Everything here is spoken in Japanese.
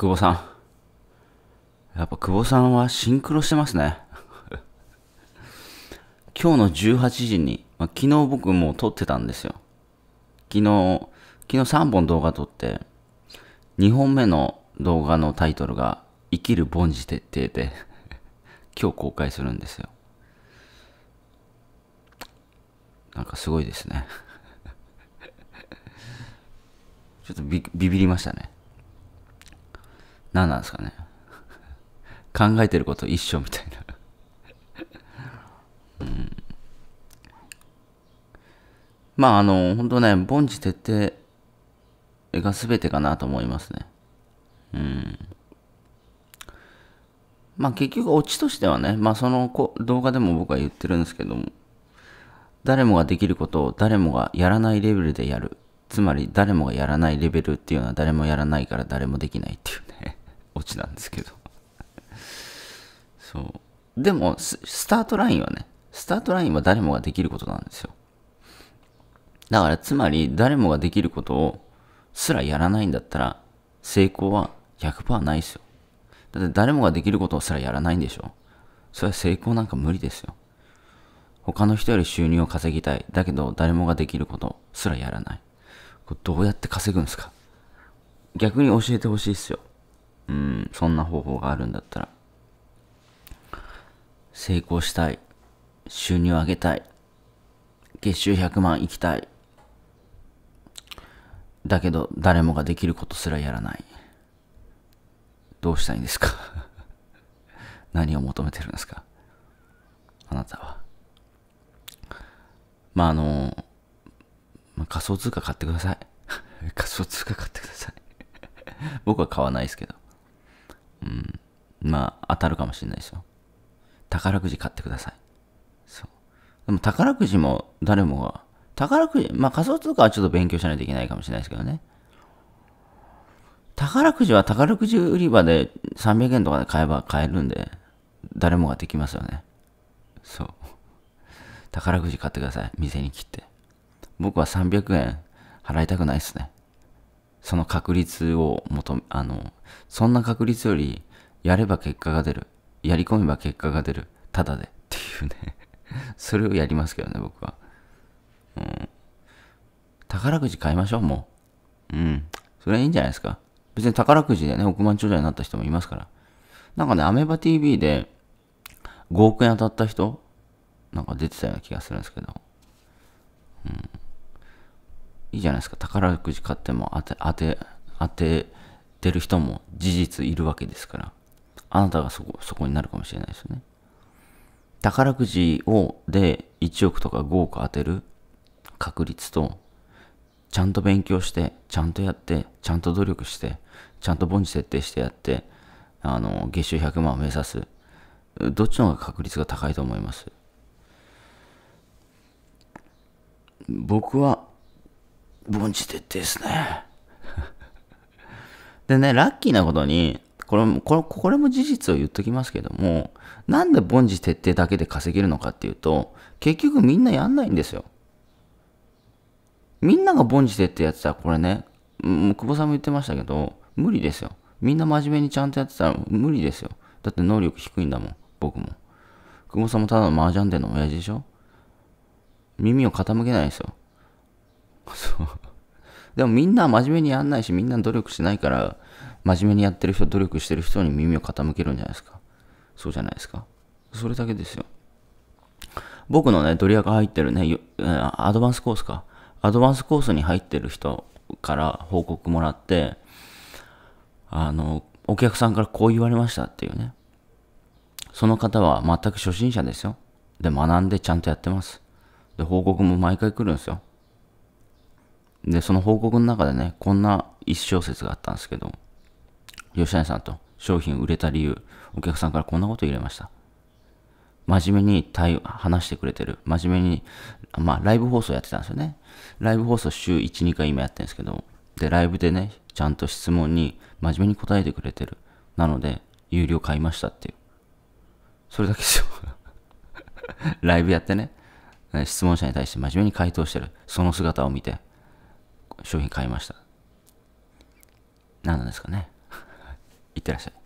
久保さん。やっぱ久保さんはシンクロしてますね。今日の18時に、まあ、昨日僕もう撮ってたんですよ。昨日、昨日3本動画撮って、2本目の動画のタイトルが、生きる凡事徹底で、今日公開するんですよ。なんかすごいですね。ちょっとビビりましたね。何なんですかね 考えてること一緒みたいな うん、まああの本当ね凡事徹底が全てかなと思いますねうんまあ結局オチとしてはねまあその動画でも僕は言ってるんですけども誰もができることを誰もがやらないレベルでやるつまり誰もがやらないレベルっていうのは誰もやらないから誰もできないっていうオチなんですけどそうでもスタートラインはねスタートラインは誰もができることなんですよだからつまり誰もができることをすらやらないんだったら成功は100%ないですよだって誰もができることをすらやらないんでしょそれは成功なんか無理ですよ他の人より収入を稼ぎたいだけど誰もができることすらやらないこれどうやって稼ぐんですか逆に教えてほしいっすようん、そんな方法があるんだったら、成功したい、収入上げたい、月収100万行きたい、だけど誰もができることすらやらない。どうしたいんですか 何を求めてるんですかあなたは。まああの、まあ、仮想通貨買ってください。仮想通貨買ってください。僕は買わないですけど。まあ、当たるかもしれないですよ。宝くじ買ってください。そう。でも宝くじも誰もが、宝くじ、まあ仮想通貨はちょっと勉強しないといけないかもしれないですけどね。宝くじは宝くじ売り場で300円とかで買えば買えるんで、誰もができますよね。そう。宝くじ買ってください。店に切って。僕は300円払いたくないっすね。その確率を求め、あの、そんな確率よりやれば結果が出る。やり込めば結果が出る。ただでっていうね それをやりますけどね、僕は。うん。宝くじ買いましょう、もう。うん。それはいいんじゃないですか。別に宝くじでね、億万長者になった人もいますから。なんかね、アメバ TV で5億円当たった人なんか出てたような気がするんですけど。うん。いいじゃないですか。宝くじ買っても当て、当て、当ててる人も事実いるわけですから。あなたがそこ、そこになるかもしれないですよね。宝くじを、で1億とか5億当てる確率と、ちゃんと勉強して、ちゃんとやって、ちゃんと努力して、ちゃんと凡事設定してやって、あの、月収100万を目指す。どっちの方が確率が高いと思います僕は、凡事徹底ですね。でね、ラッキーなことに、これも、これこれも事実を言っときますけども、なんで凡事徹底だけで稼げるのかっていうと、結局みんなやんないんですよ。みんなが凡事徹底やってたら、これね、久保さんも言ってましたけど、無理ですよ。みんな真面目にちゃんとやってたら無理ですよ。だって能力低いんだもん、僕も。久保さんもただの麻雀での親父でしょ耳を傾けないですよ。そう。でもみんな真面目にやんないし、みんな努力しないから、真面目にやってる人、努力してる人に耳を傾けるんじゃないですか。そうじゃないですか。それだけですよ。僕のね、ドリアが入ってるね、アドバンスコースか。アドバンスコースに入ってる人から報告もらって、あの、お客さんからこう言われましたっていうね。その方は全く初心者ですよ。で、学んでちゃんとやってます。で、報告も毎回来るんですよ。で、その報告の中でね、こんな一小節があったんですけど、吉谷さんと商品売れた理由、お客さんからこんなことわれました。真面目に対話してくれてる。真面目に、まあ、ライブ放送やってたんですよね。ライブ放送週1、2回今やってるんですけど、で、ライブでね、ちゃんと質問に真面目に答えてくれてる。なので、有料買いましたっていう。それだけですよ。ライブやってね、質問者に対して真面目に回答してる。その姿を見て、商品買いました。何なんですかね。いってらっしゃい。